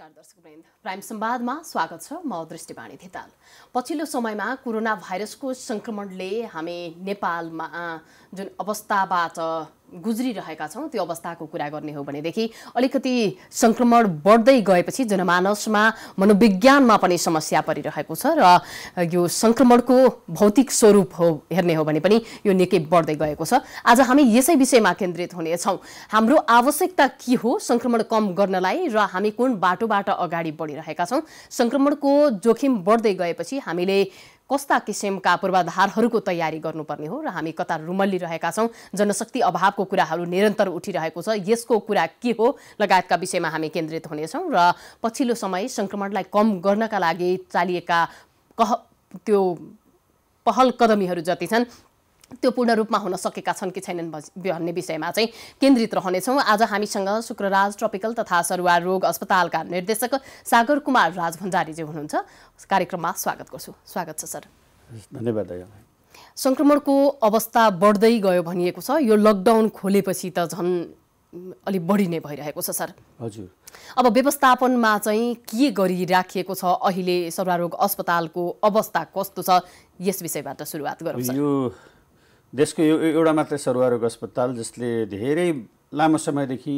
नमस्कार दर्शक प्राइम संवादमा स्वागत छ म दृष्टिवाणी थिताल पछिल्लो समयमा कोरोना भाइरसको सङ्क्रमणले हामी नेपालमा जुन अवस्थाबाट गुज्रिरहेका छौँ त्यो अवस्थाको कुरा गर्ने हो भनेदेखि अलिकति सङ्क्रमण बढ्दै गएपछि जनमानसमा मनोविज्ञानमा पनि समस्या परिरहेको छ र यो सङ्क्रमणको भौतिक स्वरूप हो हेर्ने हो भने पनि यो निकै बढ्दै गएको छ आज हामी यसै विषयमा केन्द्रित हुनेछौँ हाम्रो आवश्यकता के हो सङ्क्रमण कम गर्नलाई र हामी कुन बाटोबाट अगाडि बढिरहेका छौँ सङ्क्रमणको जोखिम बढ्दै गएपछि हामीले कस्ता किसिमका पूर्वाधारहरूको तयारी गर्नुपर्ने हो र हामी कता रुमल्लिरहेका छौँ जनशक्ति अभावको कुराहरू निरन्तर उठिरहेको छ यसको कुरा के हो लगायतका विषयमा हामी केन्द्रित हुनेछौँ र पछिल्लो समय सङ्क्रमणलाई कम गर्नका लागि चालिएका कह त्यो पहल कदमीहरू जति छन् त्यो पूर्ण रूपमा हुन सकेका छन् कि छैनन् भन्ने विषयमा चाहिँ केन्द्रित रहनेछौँ आज हामीसँग शुक्रराज ट्रपिकल तथा सरुवा रोग अस्पतालका निर्देशक सागर कुमार राज भण्डारीजी हुनुहुन्छ कार्यक्रममा स्वागत गर्छु स्वागत छ सर धन्यवाद सङ्क्रमणको अवस्था बढ्दै गयो भनिएको छ यो लकडाउन खोलेपछि त झन् अलिक बढी नै भइरहेको छ सर हजुर अब व्यवस्थापनमा चाहिँ के गरिराखिएको छ अहिले सर्वारोग अस्पतालको अवस्था कस्तो छ यस विषयबाट सुरुवात गरौँ यो देशको यो एउटा मात्रै सरुवारोग अस्पताल जसले धेरै लामो समयदेखि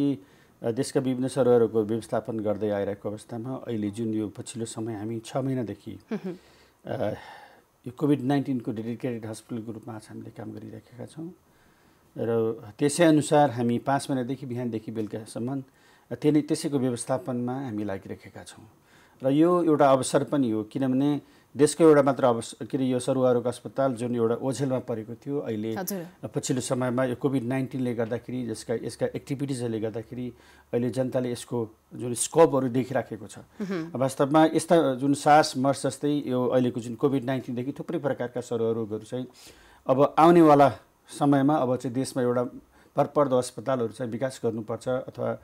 देशका विभिन्न सरुवारोगको व्यवस्थापन गर्दै आइरहेको अवस्थामा अहिले जुन यो पछिल्लो समय हामी छ महिनादेखि यो कोभिड नाइन्टिनको डेडिकेटेड हस्पिटलको रूपमा आज हामीले काम गरिराखेका छौँ र त्यसै अनुसार हामी पाँच महिनादेखि बिहानदेखि बेलुकासम्म त्यही त्यसैको व्यवस्थापनमा हामी लागिरहेका छौँ र यो एउटा अवसर पनि हो किनभने देशको एउटा मात्र अब के अरे यो सरुवारोग अस्पताल जुन एउटा ओझेलमा परेको थियो अहिले पछिल्लो समयमा यो कोभिड नाइन्टिनले गर्दाखेरि यसका यसका एक्टिभिटिजहरूले गर्दाखेरि अहिले जनताले यसको जुन स्कोपहरू देखिराखेको छ वास्तवमा यस्ता जुन सास मर्स जस्तै यो अहिलेको जुन कोभिड नाइन्टिनदेखि थुप्रै प्रकारका सरुवारोगहरू चाहिँ अब आउनेवाला समयमा अब चाहिँ देशमा एउटा भरपर्दो अस्पतालहरू चाहिँ विकास गर्नुपर्छ अथवा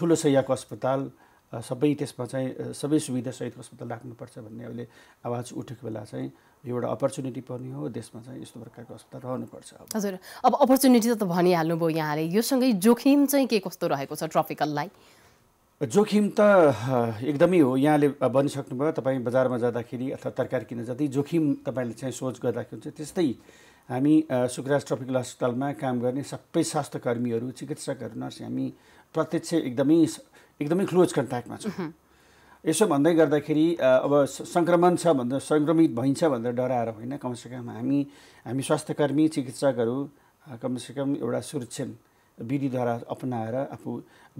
ठुलो सयको अस्पताल सबै त्यसमा चाहिँ सबै सुविधासहित अस्पताल राख्नुपर्छ भन्ने अहिले आवाज उठेको बेला चाहिँ यो एउटा अपर्च्युनिटी पनि हो देशमा चाहिँ यस्तो प्रकारको अस्पताल रहनुपर्छ हजुर अब अपर्च्युनिटी त भनिहाल्नुभयो यहाँले योसँगै जोखिम चाहिँ के कस्तो रहेको छ ट्रफिकललाई जोखिम त एकदमै हो यहाँले भनिसक्नुभयो तपाईँ बजारमा जाँदाखेरि अथवा तरकारी किन्न जति जोखिम तपाईँले चाहिँ सोच गर्दाखेरि हुन्छ त्यस्तै हामी सुखराज ट्रफिकल अस्पतालमा काम गर्ने सबै स्वास्थ्य कर्मीहरू चिकित्सकहरू नर्स हामी प्रत्यक्ष एकदमै एकदमै क्लोज कन्ट्याक्टमा छ यसो भन्दै गर्दाखेरि अब सङ्क्रमण छ भन्दा सङ्क्रमित भइन्छ भनेर डराएर होइन कमसेकम हामी हामी स्वास्थ्यकर्मी चिकित्सकहरू कमसेकम एउटा सुरक्षण विधिद्वारा अपनाएर आफू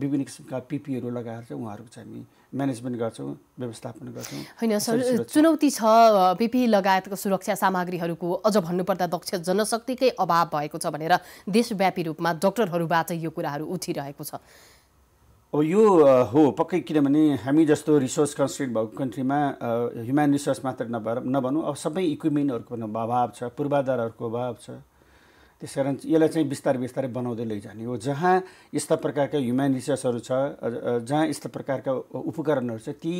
विभिन्न किसिमका पिपीहरू लगाएर चाहिँ उहाँहरूको चाहिँ हामी म्यानेजमेन्ट गर्छौँ व्यवस्थापन गर्छौँ होइन सर चुनौती छ पिपी लगायतको सुरक्षा सामग्रीहरूको अझ भन्नुपर्दा दक्ष जनशक्तिकै अभाव भएको छ भनेर देशव्यापी रूपमा डक्टरहरूबाट यो कुराहरू उठिरहेको छ अब यो हो पक्कै किनभने हामी जस्तो रिसोर्स कन्सटेन्ट भएको कन्ट्रीमा ह्युमन रिसोर्स मात्र नभएर नभनौँ अब सबै इक्विपमेन्टहरूको अभाव छ पूर्वाधारहरूको अभाव छ त्यस कारण यसलाई चाहिँ बिस्तारै बिस्तारै बनाउँदै लैजाने हो जहाँ यस्ता प्रकारका ह्युम्यान रिसोर्सहरू छ जहाँ यस्ता प्रकारका उपकरणहरू छ ती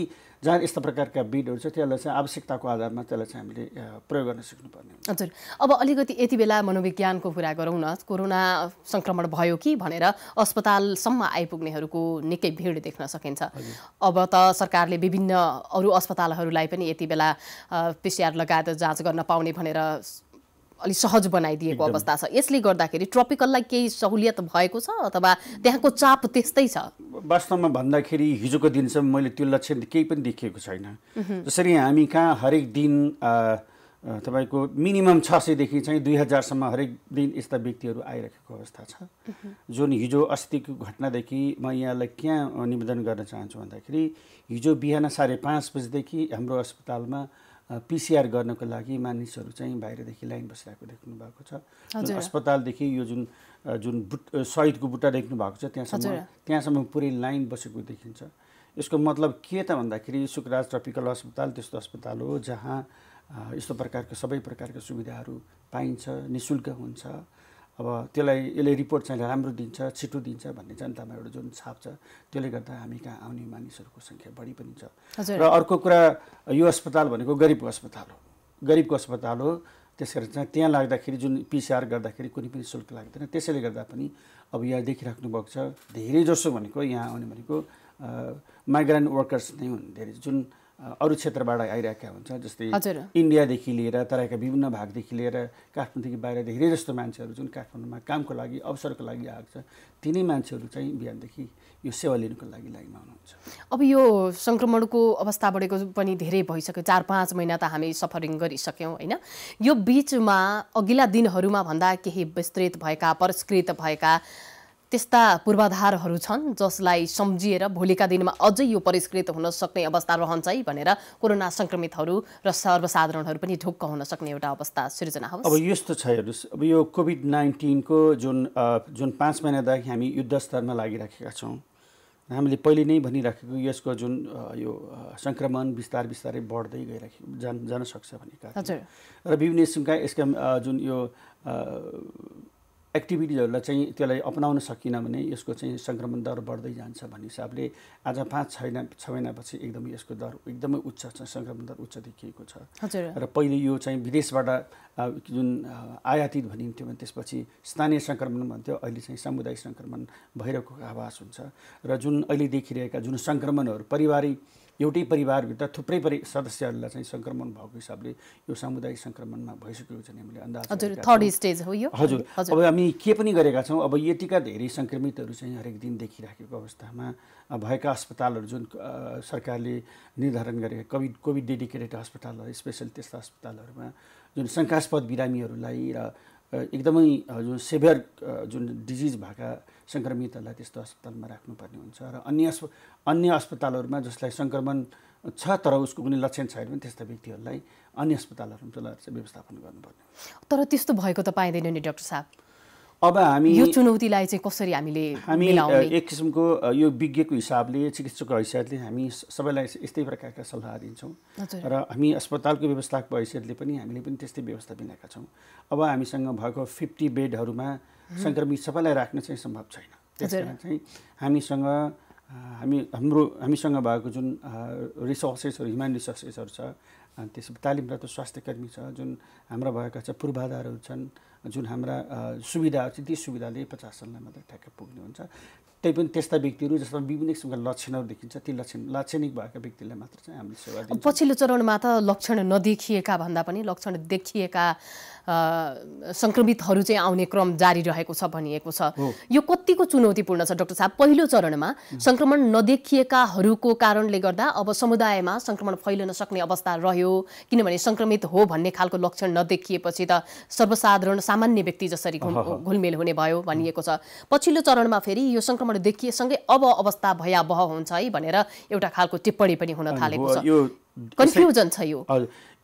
जहाँ यस्ता प्रकारका बिडहरू छ त्यसलाई चाहिँ आवश्यकताको आधारमा त्यसलाई चाहिँ हामीले प्रयोग गर्न सिक्नुपर्ने हजुर अब अलिकति यति बेला मनोविज्ञानको कुरा गरौँ न कोरोना सङ्क्रमण भयो कि भनेर अस्पतालसम्म आइपुग्नेहरूको निकै भिड देख्न सकिन्छ अब त सरकारले विभिन्न अरू अस्पतालहरूलाई पनि यति बेला पिसिआर लगायत जाँच गर्न पाउने भनेर अलिक सहज बनाइदिएको अवस्था छ यसले गर्दाखेरि ट्रपिकललाई केही सहुलियत भएको छ अथवा त्यहाँको चाप त्यस्तै छ वास्तवमा भन्दाखेरि हिजोको दिनसम्म मैले त्यो लक्षण केही पनि देखिएको छैन जसरी हामी कहाँ हरेक दिन तपाईँको मिनिमम छ सयदेखि चाहिँ दुई हजारसम्म हरेक दिन यस्ता व्यक्तिहरू आइरहेको अवस्था छ जुन हिजो अस्तिको घटनादेखि म यहाँलाई कहाँ निवेदन गर्न चाहन्छु भन्दाखेरि हिजो बिहान साढे पाँच बजीदेखि हाम्रो अस्पतालमा पिसिआर गर्नको लागि मानिसहरू चाहिँ बाहिरदेखि लाइन बसिरहेको देख्नु भएको छ अस्पतालदेखि यो जुन जुन बुट सहिदको बुट्टा देख्नु भएको छ त्यहाँसम्म त्यहाँसम्म पुरै लाइन बसेको देखिन्छ यसको मतलब के त भन्दाखेरि सुकराज ट्रपिकल अस्पताल त्यस्तो अस्पताल हो जहाँ यस्तो प्रकारको सबै प्रकारको सुविधाहरू पाइन्छ नि शुल्क हुन्छ अब त्यसलाई यसले रिपोर्ट चाहिँ राम्रो दिन्छ छिटो दिन्छ भन्ने जनतामा एउटा जुन छाप छ त्यसले गर्दा हामी कहाँ आउने मानिसहरूको सङ्ख्या बढी पनि छ र अर्को कुरा यो अस्पताल भनेको गरिबको अस्पताल हो गरिबको अस्पताल हो त्यस कारण चाहिँ त्यहाँ लाग्दाखेरि जुन पिसिआर गर्दाखेरि कुनै पनि शुल्क लाग्दैन त्यसैले गर्दा पनि अब यहाँ देखिराख्नु भएको छ धेरै जसो भनेको यहाँ आउने भनेको माइग्रेन्ट वर्कर्स नै हुन् धेरै जुन अरू क्षेत्रबाट आइरहेका हुन्छ जस्तै इन्डियादेखि लिएर तराईका विभिन्न भागदेखि लिएर काठमाडौँदेखि बाहिर धेरै जस्तो मान्छेहरू जुन काठमाडौँमा कामको लागि अवसरको लागि आएको छ तिनै मान्छेहरू चाहिँ बिहानदेखि यो सेवा लिनुको लागि लाइनमा हुनुहुन्छ अब यो सङ्क्रमणको अवस्था बढेको पनि धेरै भइसक्यो चार पाँच महिना त हामी सफरिङ गरिसक्यौँ होइन यो बिचमा अघिल्ला दिनहरूमा भन्दा केही विस्तृत भएका परिष्कृत भएका त्यस्ता पूर्वाधारहरू छन् जसलाई सम्झिएर भोलिका दिनमा अझै यो परिष्कृत हुन सक्ने अवस्था रहन्छ है भनेर कोरोना सङ्क्रमितहरू र सर्वसाधारणहरू पनि ढुक्क हुन सक्ने एउटा अवस्था सृजना होस् अब यस्तो छ हेर्नुहोस् अब यो कोभिड नाइन्टिनको जुन जुन पाँच महिनादेखि हामी युद्ध स्तरमा लागिराखेका छौँ हामीले पहिले नै भनिराखेको यसको जुन यो सङ्क्रमण बिस्तार बिस्तारै बढ्दै गइराखे जान जान सक्छ भन्ने र विभिन्न किसिमका यसका जुन यो एक्टिभिटिजहरूलाई चाहिँ त्यसलाई अपनाउन सकिनँ भने यसको चाहिँ सङ्क्रमण दर बढ्दै जान्छ भन्ने हिसाबले आज पाँच छैन छ महिनापछि एकदमै यसको दर एकदमै उच्च छ सङ्क्रमण दर उच्च देखिएको छ र पहिले यो चाहिँ विदेशबाट जुन आयातित भनिन्थ्यो भने त्यसपछि स्थानीय सङ्क्रमण भन्थ्यो अहिले चाहिँ सामुदायिक सङ्क्रमण भइरहेको आभास हुन्छ र जुन अहिले देखिरहेका जुन सङ्क्रमणहरू पारिवारिक एउटै परिवारभित्र थुप्रै परि सदस्यहरूलाई चाहिँ सङ्क्रमण भएको हिसाबले यो सामुदायिक सङ्क्रमणमा भइसकेको छ हामीले अन्दाज हजुर थर्ड स्टेज हो यो हजुर अब हामी के पनि गरेका छौँ अब यतिका धेरै सङ्क्रमितहरू चाहिँ हरेक दिन देखिराखेको अवस्थामा भएका अस्पतालहरू जुन सरकारले निर्धारण गरेका कोभिड कोभिड डेडिकेटेड अस्पतालहरू स्पेसल त्यस्ता अस्पतालहरूमा जुन शङ्कास्पद बिरामीहरूलाई र एकदमै जुन सेभियर जुन डिजिज भएका सङ्क्रमितहरूलाई त्यस्तो अस्पतालमा राख्नुपर्ने हुन्छ र अन्य अस्प अन्य अस्पतालहरूमा जसलाई सङ्क्रमण छ तर उसको कुनै लक्षण छैन भने त्यस्ता व्यक्तिहरूलाई अन्य अस्पतालहरूमा व्यवस्थापन गर्नुपर्ने तर त्यस्तो भएको त पाइँदैन नि डक्टर साहब अब हामी यो चुनौतीलाई चाहिँ कसरी हामीले हामी एक किसिमको यो विज्ञको हिसाबले चिकित्सकको हैसियतले हामी सबैलाई यस्तै प्रकारका सल्लाह दिन्छौँ र हामी अस्पतालको व्यवस्थाको हैसियतले पनि हामीले पनि त्यस्तै व्यवस्था मिलाएका छौँ अब हामीसँग भएको फिफ्टी बेडहरूमा सङ्क्रमित सबैलाई राख्न चाहिँ सम्भव छैन त्यस कारण चाहिँ हामीसँग हामी हाम्रो हामीसँग भएको जुन रिसोर्सेसहरू ह्युमन रिसोर्सेसहरू छ त्यस तालिमरत स्वास्थ्य कर्मी छ जुन हाम्रा भएका छ पूर्वाधारहरू छन् जुन हाम्रा सुविधा छ ती सुविधाले पचासजनालाई मात्रै ठ्याक्क पुग्ने हुन्छ त्यही पनि त्यस्ता व्यक्तिहरू जसमा विभिन्न किसिमका लक्षणहरू देखिन्छ ती लक्षण लाक्षणिक भएका व्यक्तिलाई मात्र चाहिँ हामीले सेवा दिन्छौँ पछिल्लो चरणमा त लक्षण नदेखिएका भन्दा पनि लक्षण देखिएका सङ्क्रमितहरू चाहिँ आउने क्रम जारी रहेको छ भनिएको छ यो कतिको चुनौतीपूर्ण छ डाक्टर साहब पहिलो चरणमा सङ्क्रमण नदेखिएकाहरूको कारणले गर्दा अब समुदायमा सङ्क्रमण फैलन सक्ने अवस्था रह्यो किनभने सङ्क्रमित हो भन्ने खालको लक्षण नदेखिएपछि त सर्वसाधारण सामान्य व्यक्ति जसरी घुलमेल हुने भयो भनिएको छ पछिल्लो चरणमा फेरि यो सङ्क्रमण देखिएसँगै अब अवस्था भयावह हुन्छ है भनेर एउटा खालको टिप्पणी पनि हुन थालेको छ यो कन्फ्युजन छ यो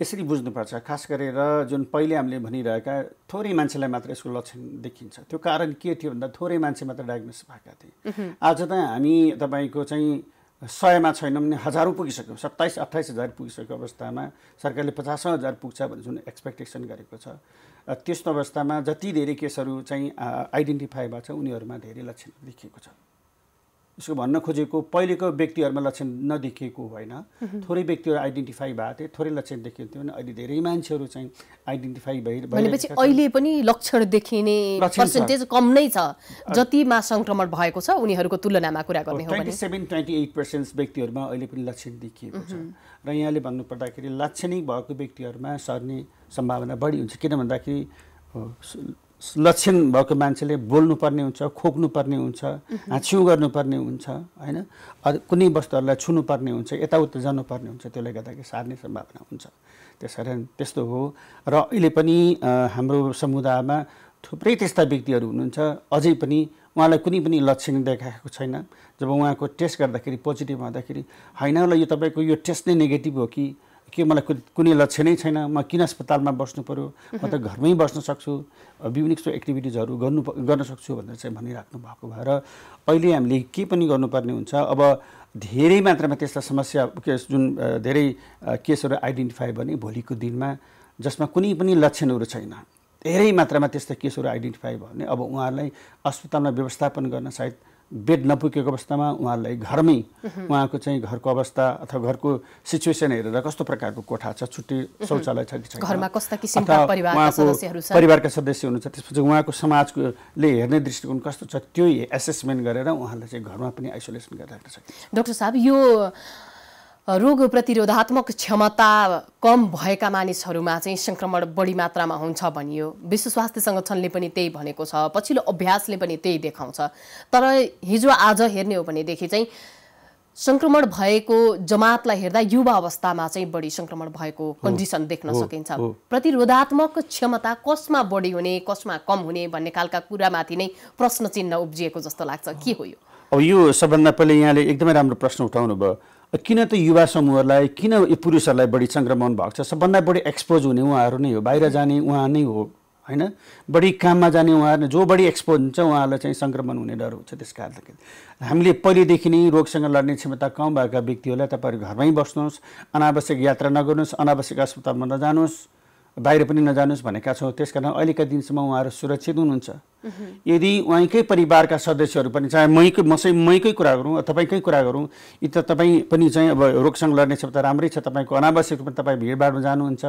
यसरी बुझ्नुपर्छ खास गरेर जुन पहिले हामीले भनिरहेका थोरै मान्छेलाई मात्र यसको लक्षण देखिन्छ त्यो कारण के थियो भन्दा थोरै मान्छे मात्र डायग्नोस भएका थिए आज त हामी तपाईँको चाहिँ सयमा छैनौँ भने हजारौँ पुगिसक्यो सत्ताइस अट्ठाइस हजार पुगिसकेको अवस्थामा सरकारले पचासौँ हजार पुग्छ भन्ने जुन एक्सपेक्टेसन गरेको छ त्यस्तो अवस्थामा जति धेरै केसहरू चाहिँ आइडेन्टिफाई भएको छ उनीहरूमा धेरै लक्षण देखिएको छ उसको भन्न खोजेको पहिलेको व्यक्तिहरूमा लक्षण नदेखिएको होइन थोरै व्यक्तिहरू आइडेन्टिफाई भएको थियो थोरै लक्षण देखिएको थियो भने अहिले धेरै मान्छेहरू चाहिँ आइडेन्टिफाई भइ भनेपछि अहिले पनि लक्षण देखिने पर्सेन्टेज कम नै छ जतिमा सङ्क्रमण भएको छ उनीहरूको तुलनामा कुरा गर्ने हो भने सेभेन ट्वेन्टी एट पर्सेन्ट व्यक्तिहरूमा अहिले पनि लक्षण देखिएको छ र यहाँले भन्नुपर्दाखेरि लक्षणिक भएको व्यक्तिहरूमा सर्ने सम्भावना बढी हुन्छ किन भन्दाखेरि लक्षण भएको मान्छेले बोल्नुपर्ने हुन्छ खोक्नुपर्ने हुन्छ छिउ गर्नुपर्ने हुन्छ होइन कुनै वस्तुहरूलाई छुनुपर्ने हुन्छ यताउता जानुपर्ने हुन्छ त्यसले गर्दाखेरि सार्ने सम्भावना हुन्छ त्यसरी त्यस्तो हो र अहिले पनि हाम्रो समुदायमा थुप्रै त्यस्ता व्यक्तिहरू हुनुहुन्छ अझै पनि उहाँलाई कुनै पनि लक्षण देखाएको छैन जब उहाँको टेस्ट गर्दाखेरि पोजिटिभ आउँदाखेरि होइन होला यो तपाईँको यो टेस्ट नै नेगेटिभ हो कि के मलाई कुनै लक्ष्य छैन म किन अस्पतालमा बस्नु पऱ्यो म त घरमै बस्न सक्छु विभिन्न किसिमको एक्टिभिटिजहरू गर्नु गर्न सक्छु भनेर चाहिँ भनिराख्नु भएको भएर अहिले हामीले के पनि गर्नुपर्ने हुन्छ अब धेरै मात्रामा त्यस्ता समस्या केस जुन धेरै केसहरू आइडेन्टिफाई भने भोलिको दिनमा जसमा कुनै पनि लक्षणहरू छैन धेरै मात्रामा त्यस्ता केसहरू आइडेन्टिफाई भयो भने अब उहाँहरूलाई अस्पतालमा व्यवस्थापन गर्न सायद बेड नपुगेको अवस्थामा उहाँहरूलाई घरमै उहाँको चाहिँ घरको अवस्था अथवा घरको सिचुएसन हेरेर कस्तो प्रकारको कोठा छ छुट्टी शौचालय छ कि छैन उहाँको परिवारका सदस्य हुनुहुन्छ त्यसपछि उहाँको समाजले हेर्ने दृष्टिकोण कस्तो छ त्यो एसेसमेन्ट गरेर उहाँलाई चाहिँ घरमा पनि आइसोलेसन गरिराख्न सकिन्छ डाक्टर साहब यो रोग प्रतिरोधात्मक क्षमता कम भएका मानिसहरूमा चाहिँ सङ्क्रमण बढी मात्रामा हुन्छ भनियो विश्व स्वास्थ्य सङ्गठनले पनि त्यही भनेको छ पछिल्लो अभ्यासले पनि त्यही देखाउँछ तर हिजो आज हेर्ने हो भनेदेखि चाहिँ सङ्क्रमण भएको जमातलाई हेर्दा युवा अवस्थामा चाहिँ बढी सङ्क्रमण भएको कन्डिसन देख्न सकिन्छ प्रतिरोधात्मक क्षमता कसमा बढी हुने कसमा कम हुने भन्ने खालका कुरामाथि नै प्रश्न चिन्ह उब्जिएको जस्तो लाग्छ के हो यो अब यो सबभन्दा पहिले यहाँले एकदमै राम्रो प्रश्न उठाउनु भयो किन त युवा समूहहरूलाई किन यो पुरुषहरूलाई बढी सङ्क्रमण भएको छ सबभन्दा बढी एक्सपोज हुने उहाँहरू नै हो बाहिर जाने उहाँ नै हो होइन बढी काममा जाने उहाँहरू जो बढी एक्सपोज हुन्छ उहाँहरूलाई चाहिँ सङ्क्रमण हुने डर हुन्छ त्यस कारणले हामीले पहिलेदेखि नै रोगसँग लड्ने क्षमता कम भएका व्यक्तिहरूलाई तपाईँहरू घरमै बस्नुहोस् अनावश्यक यात्रा नगर्नुहोस् अनावश्यक अस्पतालमा नजानुहोस् बाहिर पनि नजानुहोस् भनेका छौँ त्यस कारण अहिलेका दिनसम्म उहाँहरू सुरक्षित हुनुहुन्छ यदि उहाँकै परिवारका सदस्यहरू पनि चाहे मैकै मसै मैकै कुरा गरौँ तपाईँकै कुरा गरौँ यी त तपाईँ पनि चाहिँ अब रोगसँग लड्ने क्षमता राम्रै छ तपाईँको अनावश्यक रूपमा तपाईँ भिडभाडमा जानुहुन्छ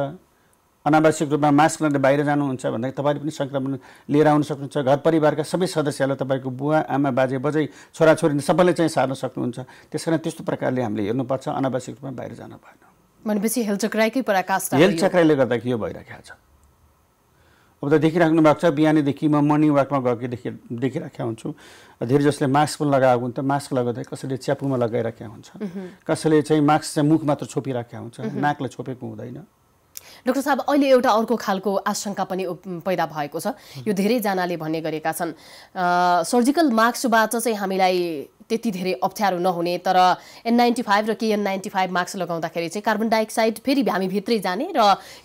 अनावश्यक रूपमा मास्क लगाएर बाहिर जानुहुन्छ भन्दाखेरि तपाईँले पनि सङ्क्रमण लिएर आउन सक्नुहुन्छ घर परिवारका सबै सदस्यहरूलाई तपाईँको बुवा आमा बाजे बजै छोराछोरी सबैलाई चाहिँ सार्न सक्नुहुन्छ त्यस कारण त्यस्तो प्रकारले हामीले हेर्नुपर्छ अनावश्यक रूपमा बाहिर जानु भएन भनेपछि हेलचक्राइकै पराकाष्ठा हेलचक्राइले गर्दा यो भइराखेको छ अब त देखिराख्नु भएको छ बिहानैदेखि म मर्निङ वाकमा गएको देखि देखिराखेको हुन्छु धेरै जसले मास्क पनि लगाएको हुन्छ मास्क लगाउँदा कसैले च्यापुमा लगाइराखेको हुन्छ कसैले चाहिँ मास्क चाहिँ मुख मात्र छोपिराखेको हुन्छ नाकले छोपेको हुँदैन डाक्टर साहब अहिले एउटा अर्को खालको आशंका पनि पैदा भएको छ यो धेरैजनाले भन्ने गरेका छन् सर्जिकल मास्कबाट चाहिँ हामीलाई त्यति धेरै अप्ठ्यारो नहुने तर एन नाइन्टी फाइभ र केएन नाइन्टी फाइभ मास्क लगाउँदाखेरि चाहिँ कार्बन डाइअक्साइड फेरि हामी भित्रै जाने र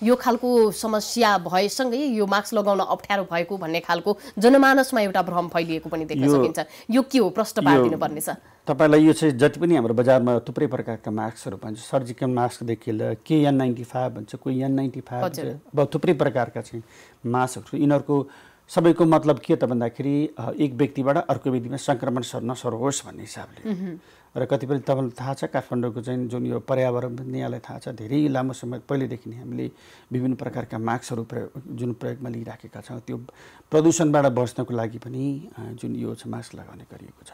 यो खालको समस्या भएसँगै यो मास्क लगाउन अप्ठ्यारो भएको भन्ने खालको जनमानसमा एउटा भ्रम फैलिएको पनि देख्न सकिन्छ यो के हो प्रश्न पारिदिनु छ तपाईँलाई यो चाहिँ जति पनि हाम्रो बजारमा थुप्रै प्रकारका मास्कहरू भन्छ सर्जिकल मास्कदेखि लिएर के एन नाइन्टी फाइभ भन्छ कोही एन नाइन्टी फाइभ अब थुप्रै प्रकारका चाहिँ मास्कहरू यिनीहरूको सबैको मतलब के त भन्दाखेरि एक व्यक्तिबाट अर्को व्यक्तिमा सङ्क्रमण सर्न सरोस् भन्ने हिसाबले र कतिपय तपाईँलाई थाहा छ काठमाडौँको चाहिँ जुन यो पर्यावरण पनि यहाँलाई थाहा छ धेरै लामो समय पहिलेदेखि नै हामीले विभिन्न प्रकारका मास्कहरू प्रयोग जुन प्रयोगमा लिइराखेका छौँ त्यो प्रदूषणबाट बस्नको लागि पनि जुन यो छ मास्क लगाउने गरिएको छ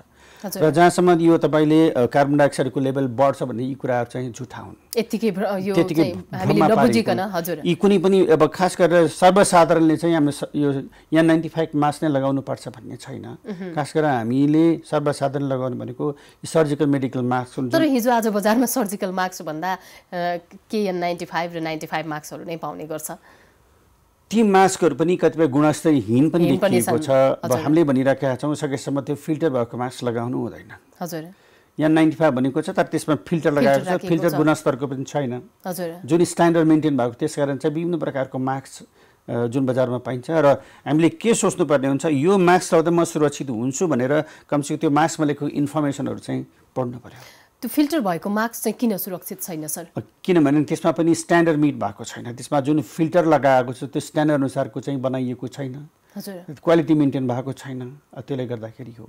र जहाँसम्म यो तपाईँले कार्बन डाइअक्साइडको लेभल बढ्छ भन्ने यी कुराहरू चाहिँ झुठा हुन् त्यतिकै यी कुनै पनि अब खास गरेर सर्वसाधारणले चाहिँ हाम्रो यो यहाँ नाइन्टी फाइभ मास्क नै लगाउनु पर्छ भन्ने छैन खास गरेर हामीले सर्वसाधारण लगाउनु भनेको सर्जिकल मेडिकल मार्क्स हुन्छ तर हिजो आज बजारमा सर्जिकल मार्क्स भन्दा केएन नाइन्टी फाइभ र नाइन्टी फाइभ मार्क्सहरू नै पाउने गर्छ ती मास्कहरू पनि कतिपय गुणस्तरहीन पनि देखिएको छ अब हामीले भनिराखेका छौँ सकेसम्म त्यो फिल्टर भएको मास्क लगाउनु हुँदैन हजुर यहाँ नाइन्टी फाइभ भनेको छ तर त्यसमा फिल्टर लगाएको छ फिल्टर गुणस्तरको पनि छैन जुन स्ट्यान्डर्ड मेन्टेन भएको त्यस कारण चाहिँ विभिन्न प्रकारको मास्क जुन बजारमा पाइन्छ र हामीले के सोच्नुपर्ने हुन्छ यो मास्क लगाउँदा म सुरक्षित हुन्छु भनेर कमसेकम त्यो मास्कमा लेखेको इन्फर्मेसनहरू चाहिँ पढ्नु पऱ्यो त्यो फिल्टर भएको मास्क चाहिँ किन सुरक्षित छैन सर किनभने त्यसमा पनि स्ट्यान्डर्ड मिट भएको छैन त्यसमा जुन फिल्टर लगाएको छ त्यो स्ट्यान्डर्ड अनुसारको चाहिँ बनाइएको छैन क्वालिटी मेन्टेन भएको छैन त्यसले गर्दाखेरि हो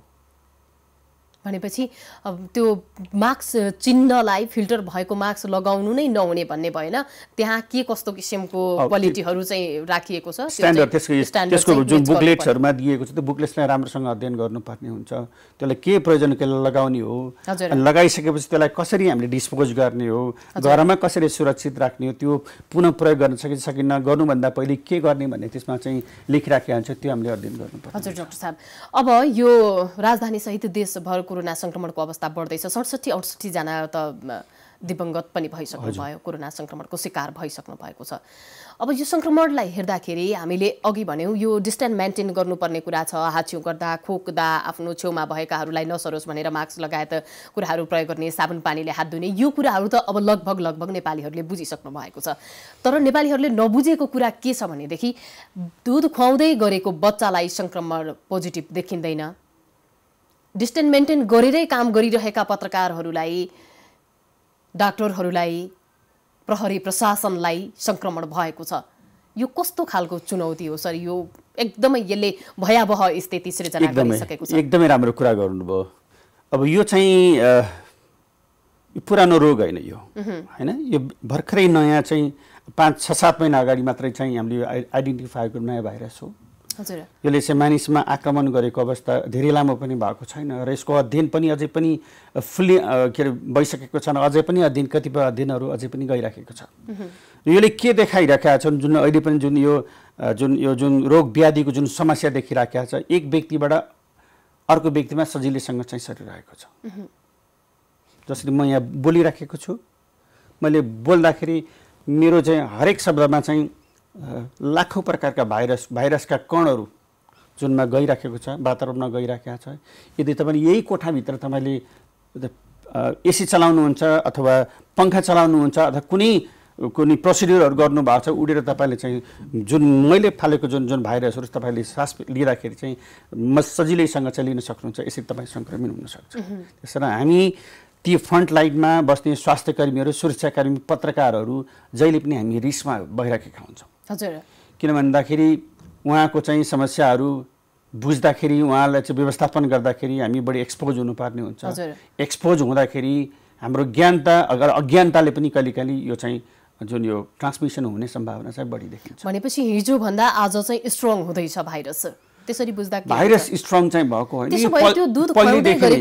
भनेपछि अब त्यो मार्क्स चिन्हलाई फिल्टर भएको मार्क्स लगाउनु नै नहुने भन्ने भएन त्यहाँ के कस्तो किसिमको क्वालिटीहरू चाहिँ राखिएको छ स्ट्यान्डर्ड त्यसको त्यसको जुन बुकलेट्सहरूमा दिएको छ त्यो बुकलेट्सलाई राम्रोसँग अध्ययन गर्नुपर्ने हुन्छ त्यसलाई के प्रयोजन लगाउने हो लगाइसकेपछि त्यसलाई कसरी हामीले डिस्पोज गर्ने हो घरमा कसरी सुरक्षित राख्ने हो त्यो पुनः प्रयोग गर्न सकिन्छ सकिन्न गर्नुभन्दा पहिले के गर्ने भन्ने त्यसमा चाहिँ लेखिराखेको हुन्छ त्यो हामीले अध्ययन गर्नुपर्छ हजुर डक्टर साहब अब यो राजधानी सहित देशभरको कोरोना सङ्क्रमणको अवस्था बढ्दैछ सडसठी अडसठीजना त दिवंगत पनि भइसक्नुभयो कोरोना सङ्क्रमणको शिकार भइसक्नु भएको छ अब यो सङ्क्रमणलाई हेर्दाखेरि हामीले अघि भन्यौँ यो डिस्टेन्स मेन्टेन गर्नुपर्ने कुरा छ छेउ गर्दा खोक्दा आफ्नो छेउमा भएकाहरूलाई नसरोस् भनेर मास्क लगायत कुराहरू प्रयोग गर्ने साबुन पानीले हात धुने यो कुराहरू त अब लगभग लगभग नेपालीहरूले बुझिसक्नु भएको छ तर नेपालीहरूले नबुझेको कुरा के छ भनेदेखि दुध खुवाउँदै गरेको बच्चालाई सङ्क्रमण पोजिटिभ देखिँदैन डिस्टेन्स मेन्टेन गरेरै काम गरिरहेका पत्रकारहरूलाई डाक्टरहरूलाई प्रहरी प्रशासनलाई सङ्क्रमण भएको छ यो कस्तो खालको चुनौती हो सर यो एकदमै यसले भयावह स्थिति सृजना गरिसकेको छ एकदमै राम्रो कुरा गर्नुभयो अब यो चाहिँ पुरानो रोग होइन यो होइन यो भर्खरै नयाँ चाहिँ पाँच छ सात महिना अगाडि मात्रै चाहिँ हामीले आइडेन्टिफाई गरेको नयाँ भाइरस हो यसले चाहिँ मानिसमा आक्रमण गरेको अवस्था धेरै लामो पनि भएको छैन र यसको अध्ययन पनि अझै पनि फुल्ली के अरे भइसकेको छैन अझै पनि अध्ययन कतिपय अध्ययनहरू अझै पनि गइराखेको छ यसले के देखाइरहेका छन् जुन अहिले पनि जुन यो जुन यो जुन रोग व्याधिको जुन समस्या देखिराखेका छ एक व्यक्तिबाट अर्को व्यक्तिमा सजिलैसँग चाहिँ सरिरहेको छ जसरी म यहाँ बोलिराखेको छु मैले बोल्दाखेरि मेरो चाहिँ हरेक शब्दमा चाहिँ लाखौँ प्रकारका भाइरस भाइरसका कणहरू जुनमा गइराखेको छ वातावरणमा गइराखेको छ यदि तपाईँले यही कोठाभित्र तपाईँले एसी चलाउनुहुन्छ अथवा पङ्खा चलाउनुहुन्छ अथवा कुनै कुनै प्रोसिड्युरहरू गर्नुभएको छ उडेर तपाईँले चाहिँ जुन मैले फालेको जुन जुन भाइरसहरू तपाईँले सास लिँदाखेरि चाहिँ म सजिलैसँग चाहिँ लिन सक्नुहुन्छ यसरी तपाईँ सङ्क्रमित हुनसक्छ त्यस कारण हामी ती फ्रन्ट लाइनमा बस्ने स्वास्थ्यकर्मीहरू सुरक्षाकर्मी पत्रकारहरू जहिले पनि हामी रिस्कमा भइराखेका हुन्छौँ हजुर किन भन्दाखेरि उहाँको चाहिँ समस्याहरू बुझ्दाखेरि उहाँलाई चाहिँ व्यवस्थापन गर्दाखेरि हामी बढी एक्सपोज हुनुपर्ने हुन्छ एक्सपोज हुँदाखेरि हाम्रो ज्ञानता अगर अज्ञानताले पनि कहिले कहिले यो चाहिँ जुन यो ट्रान्समिसन हुने सम्भावना चाहिँ बढी देखिन्छ भनेपछि हिजोभन्दा आज चाहिँ स्ट्रङ हुँदैछ भाइरस त्यसरी बुझ्दा भाइरस स्ट्रङ चाहिँ भएको होइन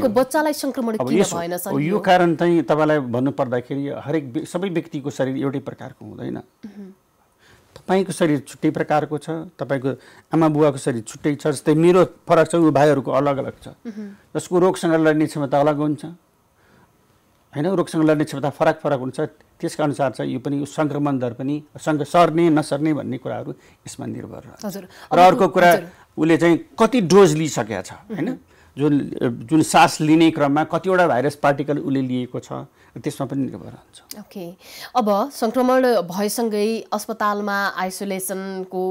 यो कारण चाहिँ तपाईँलाई भन्नुपर्दाखेरि हरेक सबै व्यक्तिको शरीर एउटै प्रकारको हुँदैन तपाईँको शरीर छुट्टै प्रकारको छ तपाईँको आमा बुवाको शरीर छुट्टै छ जस्तै मेरो फरक छ ऊ भाइहरूको अलग अलग छ जसको रोगसँग लड्ने क्षमता अलग हुन्छ होइन रोगसँग लड्ने क्षमता फरक फरक हुन्छ त्यसका अनुसार चाहिँ यो पनि यो सङ्क्रमण दर पनि सङ्क सर्ने नसर्ने भन्ने कुराहरू यसमा निर्भर र अर्को कुरा उसले चाहिँ कति डोज लिइसकेका छ होइन जुन जुन सास लिने क्रममा कतिवटा भाइरस पार्टिकल उसले लिएको छ त्यसमा पनि निर्भर हुन्छ ओके अब सङ्क्रमण भएसँगै अस्पतालमा आइसोलेसनको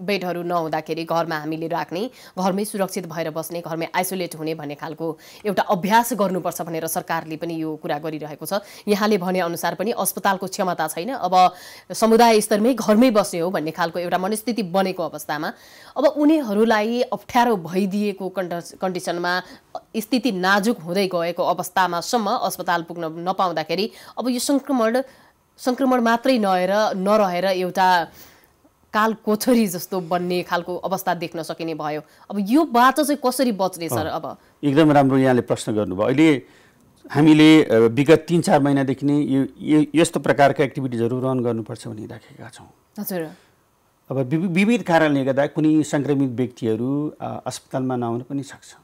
बेडहरू नहुँदाखेरि घरमा हामीले राख्ने घरमै सुरक्षित भएर बस्ने घरमै आइसोलेट हुने भन्ने खालको एउटा अभ्यास गर्नुपर्छ भनेर सरकारले पनि यो कुरा गरिरहेको छ यहाँले भनेअनुसार पनि अस्पतालको क्षमता छैन अब समुदाय स्तरमै घरमै बस्ने हो भन्ने खालको एउटा मनस्थिति बनेको अवस्थामा अब उनीहरूलाई अप्ठ्यारो भइदिएको कन्ड कन्डिसनमा स्थिति नाजुक हुँदै गएको अवस्थामासम्म अस्पताल पुग्न नपाउँदाखेरि अब यो सङ्क्रमण सङ्क्रमण मात्रै नहेर नरहेर एउटा काल कोथरी जस्तो बन्ने खालको अवस्था देख्न सकिने भयो अब यो बाटो चाहिँ कसरी बच्ने सर अब एकदम राम्रो यहाँले प्रश्न गर्नुभयो अहिले हामीले विगत तिन चार महिनादेखि नै यो यस्तो प्रकारका एक्टिभिटिजहरू रन गर्नुपर्छ भनिराखेका छौँ हजुर अब विविध कारणले गर्दा कुनै सङ्क्रमित व्यक्तिहरू अस्पतालमा नआउन पनि सक्छ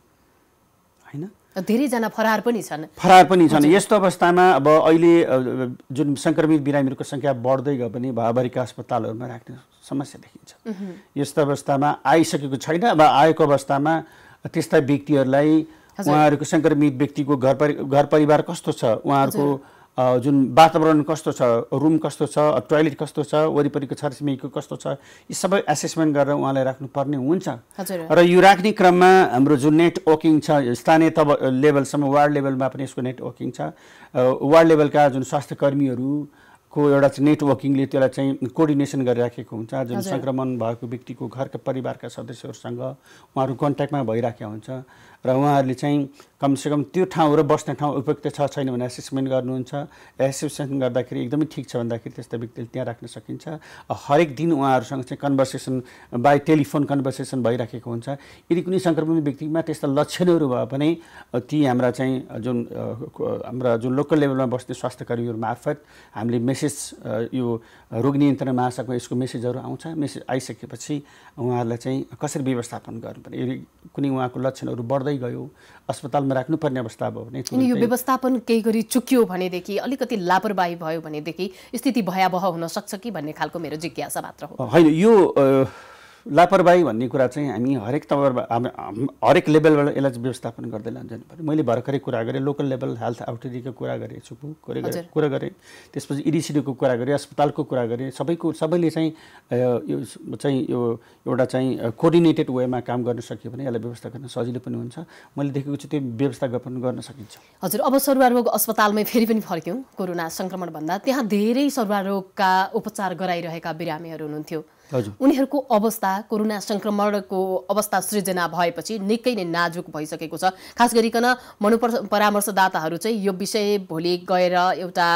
होइन धेरैजना फरार पनि छन् फरार पनि छन् यस्तो अवस्थामा अब अहिले जुन सङ्क्रमित बिरामीहरूको सङ्ख्या बढ्दै गयो भने भावभरिका अस्पतालहरूमा राख्न समस्या देखिन्छ यस्तो अवस्थामा आइसकेको छैन अब आएको अवस्थामा त्यस्ता व्यक्तिहरूलाई उहाँहरूको सङ्क्रमित व्यक्तिको घर परि घर परिवार कस्तो छ उहाँहरूको जुन वातावरण कस्तो छ रुम कस्तो छ टोयलेट कस्तो छ वरिपरिको छरछिमेकीको कस्तो छ यी सबै एसेसमेन्ट गरेर उहाँलाई राख्नुपर्ने हुन्छ र यो राख्ने क्रममा हाम्रो जुन नेटवर्किङ छ स्थानीय तब लेभलसम्म वार्ड लेभलमा पनि यसको नेटवर्किङ छ वार्ड लेभलका जुन स्वास्थ्य कर्मीहरू को एउटा चाहिँ नेटवर्किङले त्यसलाई चाहिँ कोर्डिनेसन गरिराखेको हुन्छ जुन सङ्क्रमण भएको व्यक्तिको घरका परिवारका सदस्यहरूसँग उहाँहरू कन्ट्याक्टमा भइराखेको हुन्छ र उहाँहरूले चाहिँ कमसेकम त्यो ठाउँ र बस्ने ठाउँ उपयुक्त छ छैन भने एसेसमेन्ट गर्नुहुन्छ एसेसमेन्ट गर्दाखेरि एकदमै ठिक छ भन्दाखेरि त्यस्ता व्यक्तिले त्यहाँ राख्न सकिन्छ हरेक दिन उहाँहरूसँग चाहिँ कन्भर्सेसन बाई टेलिफोन कन्भर्सेसन भइराखेको हुन्छ यदि कुनै सङ्क्रमित व्यक्तिमा त्यस्ता लक्षणहरू भयो भने ती हाम्रा चाहिँ जुन हाम्रा जुन लोकल लेभलमा बस्ने स्वास्थ्यकर्मीहरू मार्फत हामीले मेसेज यो रोग नियन्त्रण महाशाको यसको मेसेजहरू आउँछ मेसेज आइसकेपछि उहाँहरूलाई चाहिँ कसरी व्यवस्थापन गर्नुपर्ने यदि कुनै उहाँको लक्षणहरू बढ्दै गयो अस्पताल ध्यानमा राख्नुपर्ने अवस्था भयो भने यो व्यवस्थापन केही गरी चुक्यो भनेदेखि अलिकति लापरवाही भयो भनेदेखि स्थिति भयावह हुन सक्छ कि भन्ने खालको मेरो जिज्ञासा मात्र हो होइन यो लापरवाही भन्ने कुरा चाहिँ हामी हरेक तवर हरेक लेभलबाट यसलाई व्यवस्थापन गर्दै लान्छौँ पऱ्यो मैले भर्खरै कुरा गरेँ लोकल लेभल हेल्थ अथोरिटीको कुरा गरेँ सुपु कुरा गरेँ त्यसपछि इडिसिडीको e कुरा गरेँ अस्पतालको कुरा गरेँ सबैको सबैले चाहिँ यो चाहिँ यो एउटा चाहिँ कोअर्डिनेटेड वेमा काम गर्न सक्यो भने यसलाई व्यवस्था गर्न सजिलो पनि हुन्छ मैले देखेको छु त्यो व्यवस्थापन गर्न सकिन्छ हजुर अब सरुवारोग अस्पतालमै फेरि पनि फर्क्यौँ कोरोना सङ्क्रमणभन्दा त्यहाँ धेरै सरुवारोगका उपचार गराइरहेका बिरामीहरू हुनुहुन्थ्यो उनीहरूको अवस्था कोरोना सङ्क्रमणको अवस्था सृजना भएपछि निकै नै नाजुक भइसकेको छ खास गरिकन मनोपर परामर्शदाताहरू चाहिँ यो विषय भोलि गएर एउटा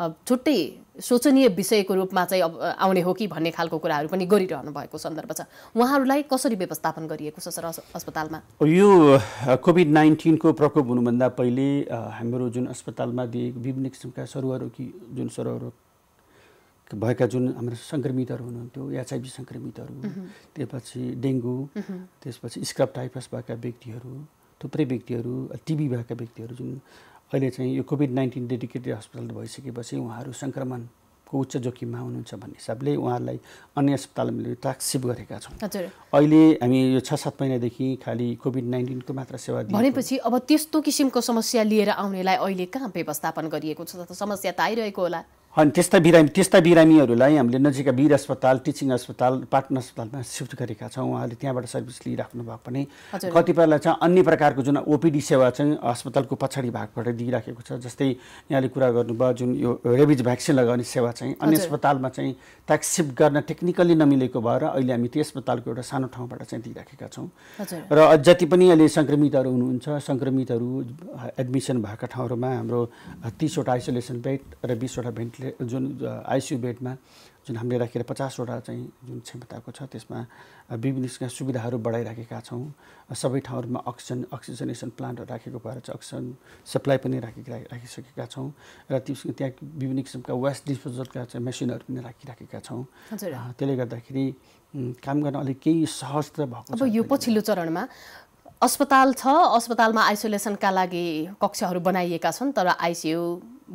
छुट्टै शोचनीय विषयको रूपमा चाहिँ आउने हो कि भन्ने खालको कुराहरू पनि गरिरहनु भएको सन्दर्भ छ उहाँहरूलाई कसरी व्यवस्थापन गरिएको छ सर अस्पतालमा यो कोभिड नाइन्टिनको प्रकोप हुनुभन्दा पहिले हाम्रो जुन अस्पतालमा दिएको विभिन्न किसिमका कि जुन सरुवा भएका जुन हाम्रो सङ्क्रमितहरू हुनुहुन्थ्यो एचआइभी सङ्क्रमितहरू त्यसपछि डेङ्गु त्यसपछि स्क्रब टाइफस भएका व्यक्तिहरू थुप्रै व्यक्तिहरू टिबी भएका व्यक्तिहरू जुन अहिले चाहिँ यो कोभिड नाइन्टिन डेडिकेटेड हस्पिटल भइसकेपछि उहाँहरू सङ्क्रमणको उच्च जोखिममा हुनुहुन्छ भन्ने हिसाबले उहाँहरूलाई अन्य अस्पतालमा ट्राकसिप गरेका छौँ अहिले हामी यो छ सात महिनादेखि खालि कोभिड नाइन्टिनको मात्र सेवा भनेपछि अब त्यस्तो किसिमको समस्या लिएर आउनेलाई अहिले कहाँ व्यवस्थापन गरिएको छ समस्या त आइरहेको होला अनि त्यस्ता बिरामी त्यस्ता बिरामीहरूलाई हामीले नजिकका वीर अस्पताल टिचिङ अस्पताल पाटन अस्पतालमा सिफ्ट गरेका छौँ उहाँले त्यहाँबाट सर्भिस लिइराख्नु भएको पनि कतिपयलाई चाहिँ अन्य प्रकारको जुन ओपिडी सेवा चाहिँ अस्पतालको पछाडि भागबाट दिइराखेको छ जस्तै यहाँले कुरा गर्नुभयो जुन यो रेबिज भ्याक्सिन लगाउने सेवा चाहिँ अन्य अस्पतालमा चाहिँ त्यहाँ सिफ्ट गर्न टेक्निकली नमिलेको भएर अहिले हामी त्यो अस्पतालको एउटा सानो ठाउँबाट चाहिँ दिइराखेका छौँ र जति पनि अहिले सङ्क्रमितहरू हुनुहुन्छ सङ्क्रमितहरू एडमिसन भएका ठाउँहरूमा हाम्रो तिसवटा आइसोलेसन बेड र बिसवटा भेन्टिलेटर जुन आइसियु बेडमा जुन हामीले राखेर पचासवटा चाहिँ जुन क्षमताको छ त्यसमा विभिन्न किसिमका सुविधाहरू बढाइराखेका छौँ सबै ठाउँहरूमा अक्सिजन अक्सिजनेसन प्लान्टहरू राखेको भएर चाहिँ अक्सिजन सप्लाई पनि राखि राखिसकेका छौँ र त्यस त्यहाँ विभिन्न किसिमका वेस्ट डिस्पोजलका चाहिँ मेसिनहरू पनि राखिराखेका छौँ त्यसले गर्दाखेरि काम गर्न अलिक केही सहज त भएको अब यो पछिल्लो चरणमा अस्पताल छ अस्पतालमा आइसोलेसनका लागि कक्षहरू बनाइएका छन् तर आइसियु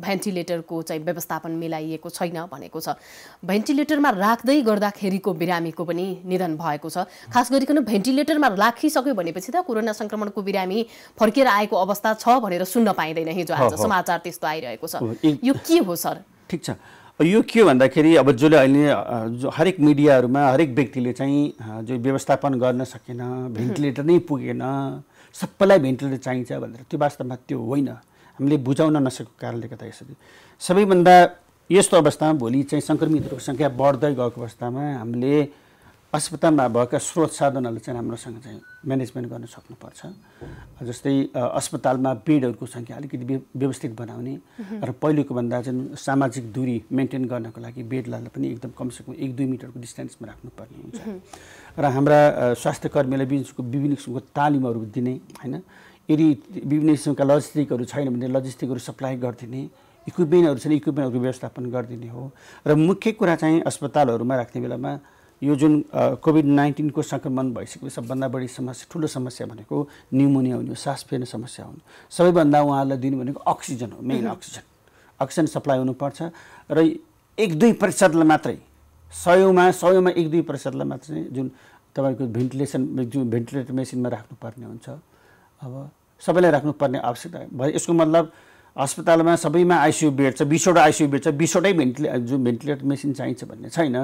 भेन्टिलेटरको चाहिँ व्यवस्थापन मिलाइएको छैन भनेको छ भेन्टिलेटरमा राख्दै गर्दाखेरिको बिरामीको पनि निधन भएको छ खास गरिकन भेन्टिलेटरमा राखिसक्यो भनेपछि त कोरोना सङ्क्रमणको बिरामी फर्केर आएको अवस्था छ भनेर सुन्न पाइँदैन हिजो आज समाचार त्यस्तो आइरहेको छ यो के हो सर ठिक छ यो के भन्दाखेरि अब जसले अहिले हरेक मिडियाहरूमा हरेक व्यक्तिले चाहिँ जो व्यवस्थापन गर्न सकेन भेन्टिलेटर नै पुगेन सबैलाई भेन्टिलेटर चाहिन्छ भनेर त्यो वास्तवमा त्यो होइन हामीले बुझाउन नसकेको कारणले गर्दा यसरी सबैभन्दा यस्तो अवस्थामा भोलि चाहिँ सङ्क्रमितहरूको सङ्ख्या बढ्दै गएको अवस्थामा हामीले अस्पतालमा भएका स्रोत साधनहरू चाहिँ राम्रोसँग चाहिँ म्यानेजमेन्ट गर्न सक्नुपर्छ जस्तै अस्पतालमा बेडहरूको सङ्ख्या अलिकति व्यवस्थित बनाउने र पहिलेको भन्दा चाहिँ सामाजिक दूरी मेन्टेन गर्नको लागि बेडलाई पनि एकदम कमसेकम एक दुई मिटरको डिस्टेन्समा राख्नुपर्ने हुन्छ र हाम्रा स्वास्थ्य कर्मीलाई बिचको विभिन्न किसिमको तालिमहरू दिने होइन यदि विभिन्न किसिमका लजिस्टिकहरू छैन भने लजिस्टिकहरू सप्लाई गरिदिने इक्विपमेन्टहरू छैन इक्विपमेन्टहरूको व्यवस्थापन गरिदिने हो र मुख्य कुरा चाहिँ अस्पतालहरूमा राख्ने बेलामा यो जुन कोभिड नाइन्टिनको सङ्क्रमण भइसकेको सबभन्दा बढी समस्या ठुलो समस्या भनेको न्युमोनिया हुने सास फेर्ने समस्या हुनु सबैभन्दा उहाँहरूलाई दिनु भनेको अक्सिजन हो मेन अक्सिजन अक्सिजन सप्लाई हुनुपर्छ र एक दुई प्रतिशतलाई मात्रै सयमा सयमा एक दुई प्रतिशतलाई मात्रै जुन तपाईँको भेन्टिलेसन जुन भेन्टिलेटर मेसिनमा राख्नुपर्ने हुन्छ अब सबैलाई राख्नुपर्ने आवश्यकता भयो यसको मतलब अस्पतालमा सबैमा आइसियु बेड छ बिसवटा आइसियु बेड छ बिसवटै भेन्टिले जुन भेन्टिलेटर मेसिन चाहिन्छ भन्ने छैन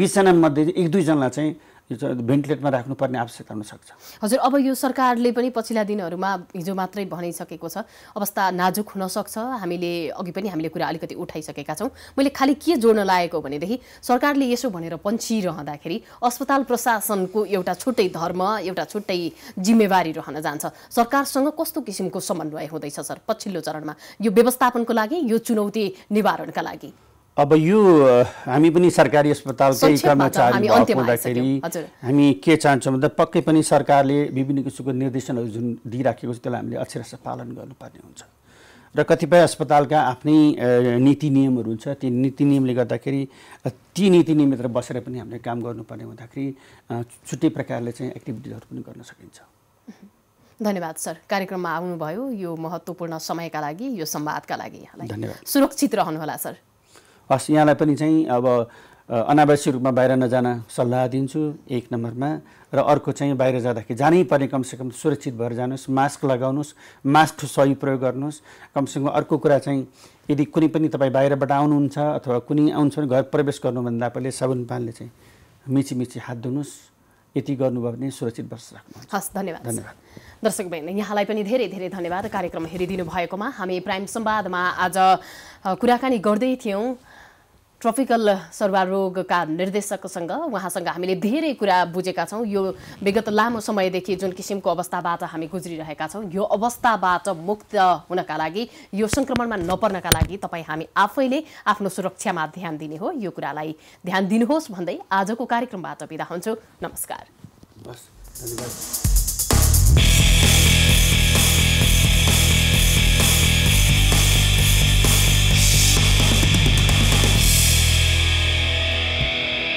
बिसजनामध्ये एक दुईजनालाई चाहिँ यो चाहिँ भेन्टिलेटरमा राख्नुपर्ने आवश्यकता हुनसक्छ हजुर अब यो सरकारले पनि पछिल्ला दिनहरूमा हिजो मात्रै भनिसकेको छ अवस्था नाजुक हुनसक्छ हामीले अघि पनि हामीले कुरा अलिकति उठाइसकेका छौँ मैले खालि के जोड्न लागेको भनेदेखि सरकारले यसो भनेर पन्छिरहँदाखेरि अस्पताल प्रशासनको एउटा छुट्टै धर्म एउटा छुट्टै जिम्मेवारी रहन जान्छ सरकारसँग कस्तो किसिमको समन्वय हुँदैछ सर पछिल्लो चरणमा यो व्यवस्थापनको लागि यो चुनौती निवारणका लागि अब यो हामी पनि सरकारी अस्पतालकै कर्मचारी हुँदाखेरि हामी के चाहन्छौँ भन्दा पक्कै पनि सरकारले विभिन्न किसिमको निर्देशनहरू जुन दिइराखेको छ त्यसलाई हामीले अक्षरशः पालन गर्नुपर्ने हुन्छ र कतिपय अस्पतालका आफ्नै नीति नियमहरू हुन्छ ती नीति नियमले गर्दाखेरि ती नीति नियमभित्र बसेर पनि हामीले काम गर्नुपर्ने हुँदाखेरि छुट्टै प्रकारले चाहिँ एक्टिभिटिजहरू पनि गर्न सकिन्छ धन्यवाद सर कार्यक्रममा आउनुभयो यो महत्त्वपूर्ण समयका लागि यो संवादका लागि धन्यवाद सुरक्षित रहनुहोला सर हस् यहाँलाई पनि चाहिँ अब अनावश्यक रूपमा बाहिर नजान सल्लाह दिन्छु एक नम्बरमा र अर्को चाहिँ बाहिर जाँदाखेरि जानै पर्ने कमसेकम सुरक्षित भएर जानुहोस् मास्क लगाउनुहोस् मास्क सही प्रयोग गर्नुहोस् कमसेकम अर्को कुरा चाहिँ यदि कुनै पनि तपाईँ बाहिरबाट आउनुहुन्छ अथवा कुनै आउँछ भने घर प्रवेश गर्नुभन्दा पहिले साबुन पानीले चाहिँ मिची मिची हात धुनुहोस् यति गर्नुभयो भने सुरक्षित बस्छ हस् धन्यवाद धन्यवाद दर्शक बहिन यहाँलाई पनि धेरै धेरै धन्यवाद कार्यक्रम हेरिदिनु भएकोमा हामी प्राइम संवादमा आज कुराकानी गर्दै थियौँ ट्रपिकल सर्वारोगका निर्देशकसँग उहाँसँग हामीले धेरै कुरा बुझेका छौँ यो विगत लामो समयदेखि जुन किसिमको अवस्थाबाट हामी गुज्रिरहेका छौँ यो अवस्थाबाट मुक्त हुनका लागि यो सङ्क्रमणमा नपर्नका लागि तपाईँ हामी आफैले आफ्नो सुरक्षामा ध्यान दिने हो यो कुरालाई ध्यान दिनुहोस् भन्दै आजको कार्यक्रमबाट बिदा हुन्छु नमस्कार